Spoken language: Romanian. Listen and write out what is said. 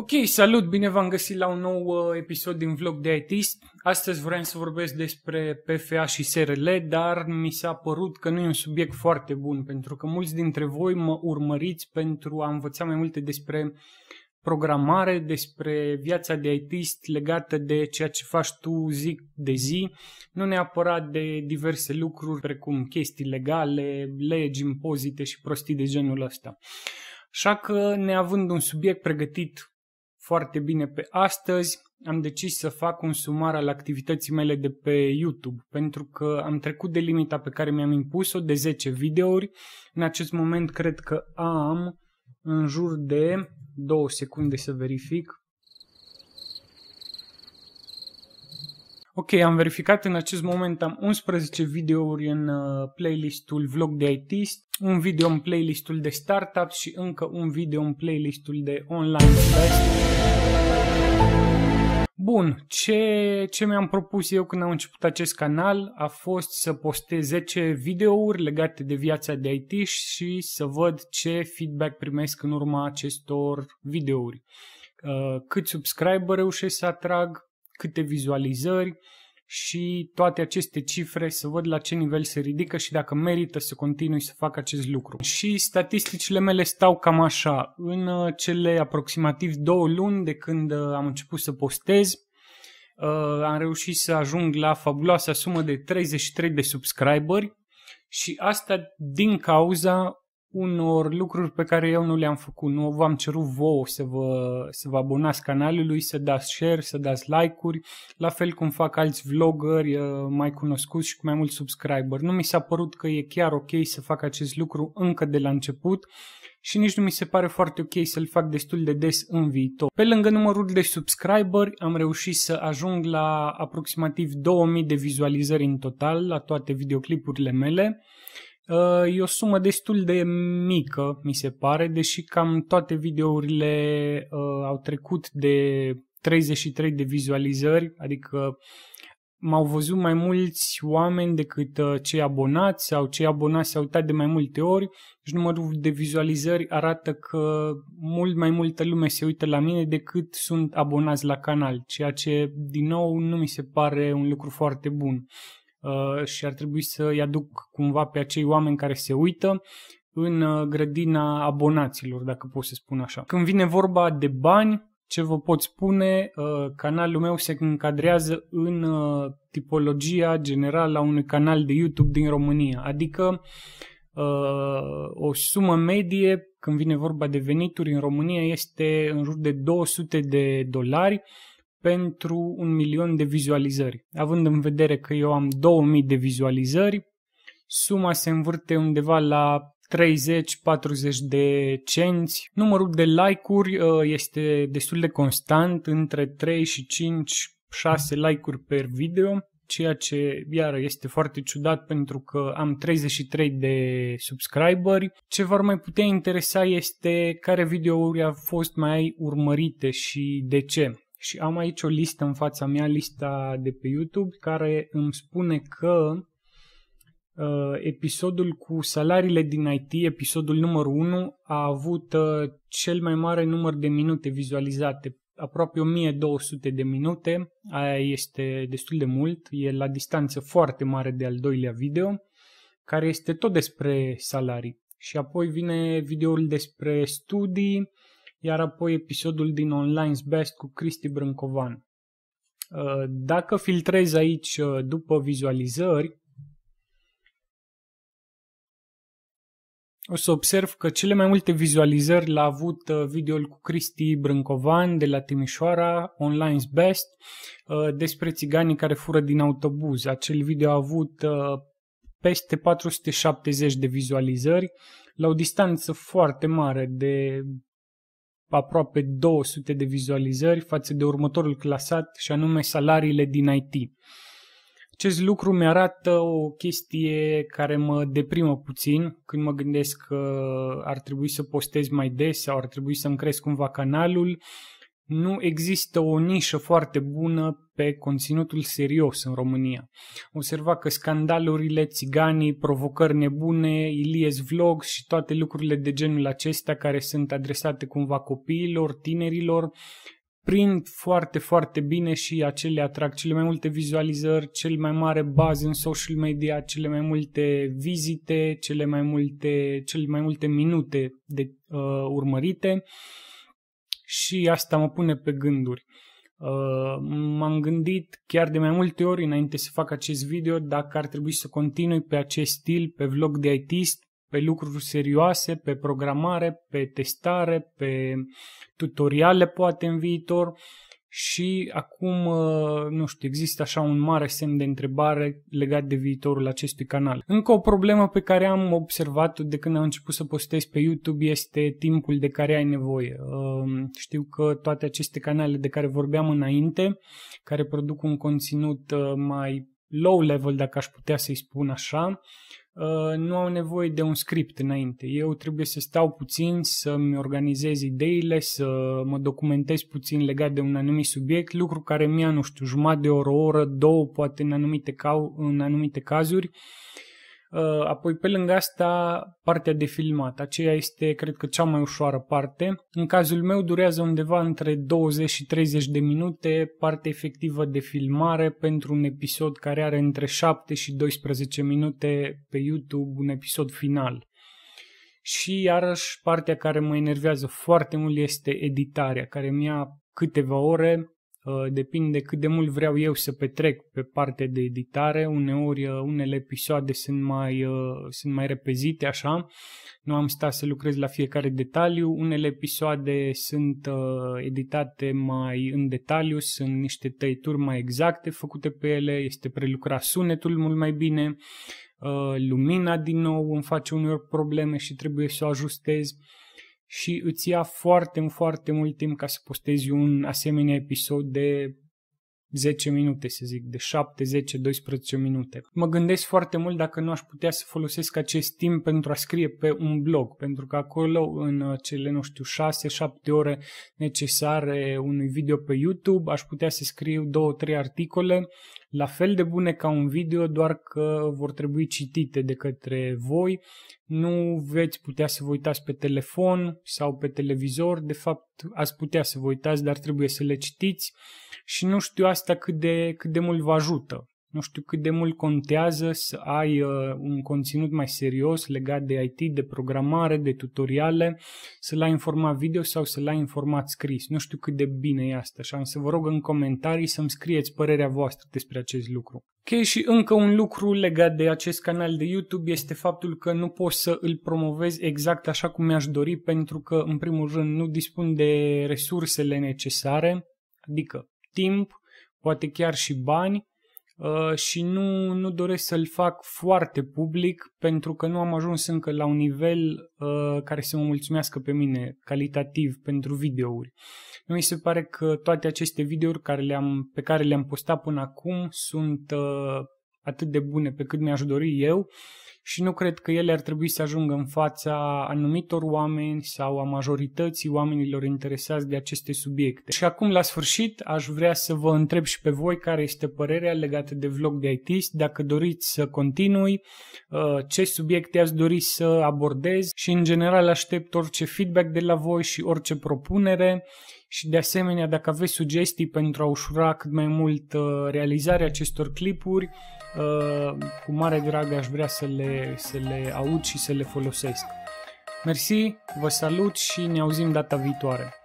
Ok, salut! Bine v-am găsit la un nou uh, episod din vlog de IT. Astăzi vreau să vorbesc despre PFA și SRL, dar mi s-a părut că nu e un subiect foarte bun, pentru că mulți dintre voi mă urmăriți pentru a învăța mai multe despre programare, despre viața de IT legată de ceea ce faci tu zi de zi, nu neapărat de diverse lucruri precum chestii legale, legi, impozite și prostii de genul ăsta. Așa că, neavând un subiect pregătit foarte bine pe astăzi, am decis să fac un sumar al activității mele de pe YouTube, pentru că am trecut de limita pe care mi-am impus-o de 10 videouri. În acest moment cred că am în jur de 2 secunde să verific. Ok, am verificat în acest moment, am 11 videouri în uh, playlistul vlog de IT, un video în playlistul de startup și încă un video în playlistul de online. Best. Bun, ce, ce mi-am propus eu când am început acest canal a fost să postez 10 videouri legate de viața de IT și să văd ce feedback primesc în urma acestor videouri. Uh, cât subscriber reușesc să atrag, câte vizualizări, și toate aceste cifre să văd la ce nivel se ridică și dacă merită să continui să fac acest lucru. Și statisticile mele stau cam așa. În uh, cele aproximativ două luni de când uh, am început să postez, uh, am reușit să ajung la fabuloasa sumă de 33 de subscriberi și asta din cauza unor lucruri pe care eu nu le-am făcut. Nu v-am cerut vouă să vă, să vă abonați canalului, să dați share, să dați like-uri, la fel cum fac alți vloggeri uh, mai cunoscuți și cu mai mulți subscriber. Nu mi s-a părut că e chiar ok să fac acest lucru încă de la început și nici nu mi se pare foarte ok să-l fac destul de des în viitor. Pe lângă numărul de subscriber, am reușit să ajung la aproximativ 2000 de vizualizări în total la toate videoclipurile mele Uh, e o sumă destul de mică, mi se pare, deși cam toate videourile uh, au trecut de 33 de vizualizări, adică m-au văzut mai mulți oameni decât uh, cei abonați sau cei abonați s-au uitat de mai multe ori. și numărul de vizualizări arată că mult mai multă lume se uită la mine decât sunt abonați la canal, ceea ce din nou nu mi se pare un lucru foarte bun. Uh, și ar trebui să îi aduc cumva pe acei oameni care se uită în uh, grădina abonaților, dacă pot să spun așa. Când vine vorba de bani, ce vă pot spune, uh, canalul meu se încadrează în tipologia generală a unui canal de YouTube din România, adică o sumă medie când vine vorba de venituri în România este în jur de 200 de dolari, pentru un milion de vizualizări. Având în vedere că eu am 2000 de vizualizări, suma se învârte undeva la 30-40 de cenți. Numărul de like-uri uh, este destul de constant, între 3 și 5 6 like-uri per video, ceea ce iară este foarte ciudat pentru că am 33 de subscriberi. Ce v-ar mai putea interesa este care videouri au fost mai urmărite și de ce și am aici o listă în fața mea, lista de pe YouTube, care îmi spune că uh, episodul cu salariile din IT, episodul numărul 1, a avut uh, cel mai mare număr de minute vizualizate, aproape 1200 de minute, aia este destul de mult, e la distanță foarte mare de al doilea video, care este tot despre salarii. Și apoi vine videoul despre studii, iar apoi episodul din Online's Best cu Cristi Brâncovan. Uh, dacă filtrez aici uh, după vizualizări, o să observ că cele mai multe vizualizări l-a avut uh, videoul cu Cristi Brâncovan de la Timișoara, Online's Best, despre țiganii care fură din autobuz. Acel video a avut peste 470 de vizualizări, la o distanță foarte mare de aproape 200 de vizualizări față de următorul clasat și anume salariile din IT. Acest lucru mi-arată o chestie care mă deprimă puțin când mă gândesc că uh, ar trebui să postez mai des sau ar trebui să-mi cresc cumva canalul nu există o nișă foarte bună pe conținutul serios în România. Observa că scandalurile, țiganii, provocări nebune, Ilies Vlogs și toate lucrurile de genul acesta care sunt adresate cumva copiilor, tinerilor, prind foarte, foarte bine și acele atrag cele mai multe vizualizări, cel mai mare bază în social media, cele mai multe vizite, cele mai multe, cele mai multe minute de uh, urmărite. Uh, și asta mă pune pe gânduri. Uh, m-am gândit chiar de mai multe ori înainte să fac acest video dacă ar trebui să continui pe acest stil, pe vlog de ITist, pe lucruri serioase, pe programare, pe testare, pe tutoriale poate în viitor și acum, uh, nu știu, există așa un mare semn de întrebare legat de viitorul acestui canal. Încă o problemă pe care am observat-o de când am început să postez pe YouTube este timpul de care ai nevoie. Um, știu că toate aceste canale de care vorbeam înainte, care produc un conținut uh, mai low level, dacă aș putea să-i spun așa, Uh, nu au nevoie de un script înainte. Eu trebuie să stau puțin, să-mi organizez ideile, să mă documentez puțin legat de un anumit subiect, lucru care mi-a, nu știu, jumătate de oră, o oră, două, poate în anumite, cau- în anumite cazuri, uh, Uh, apoi, pe lângă asta, partea de filmat. Aceea este, cred că, cea mai ușoară parte. În cazul meu, durează undeva între 20 și 30 de minute partea efectivă de filmare pentru un episod care are între 7 și 12 minute pe YouTube, un episod final. Și iarăși partea care mă enervează foarte mult este editarea, care mi-a câteva ore Uh, depinde cât de mult vreau eu să petrec pe partea de editare, uneori uh, unele episoade sunt mai, uh, sunt mai repezite așa, nu am stat să lucrez la fiecare detaliu, unele episoade sunt editate mai în detaliu, sunt niște tăieturi mai exacte făcute pe ele, este prelucrat sunetul mult mai bine, lumina din nou îmi face uneori probleme și trebuie să o ajustez, și îți ia foarte, foarte mult timp ca să postezi un asemenea episod de 10 minute, să zic, de 7, 10, 12 minute. Mă gândesc foarte mult dacă nu aș putea să folosesc acest timp pentru a scrie pe un blog, pentru că acolo în cele, nu știu, 6-7 ore necesare unui video pe YouTube, aș putea să scriu 2-3 articole la fel de bune ca un video, doar că vor trebui citite de către voi. Nu veți putea să vă uitați pe telefon sau pe televizor, de fapt ați putea să vă uitați, dar trebuie să le citiți și nu știu asta cât de, cât de mult vă ajută nu știu cât de mult contează să ai uh, un conținut mai serios legat de IT, de programare, de tutoriale, să-l ai în format video sau să-l ai în format scris. Nu știu cât de bine e asta, și am să vă rog în comentarii să-mi scrieți părerea voastră despre acest lucru. Ok, și încă un lucru legat de acest canal de YouTube este faptul că nu pot să îl promovez exact așa cum mi-aș dori pentru că, în primul rând, nu dispun de resursele necesare, adică timp, poate chiar și bani, Uh, și nu, nu doresc să-l fac foarte public pentru că nu am ajuns încă la un nivel uh, care să mă mulțumească pe mine calitativ pentru videouri. Mi se pare că toate aceste videouri care le-am, pe care le-am postat până acum sunt uh, atât de bune pe cât mi-aș dori eu și nu cred că ele ar trebui să ajungă în fața anumitor oameni sau a majorității oamenilor interesați de aceste subiecte. Și acum, la sfârșit, aș vrea să vă întreb și pe voi care este părerea legată de vlog de IT, dacă doriți să continui, uh, ce subiecte ați dori să abordez și, în general, aștept orice feedback de la voi și orice propunere și de asemenea dacă aveți sugestii pentru a ușura cât mai mult uh, realizarea acestor clipuri, Uh, cu mare drag aș vrea să le, să le aud și să le folosesc. Mersi, vă salut și ne auzim data viitoare!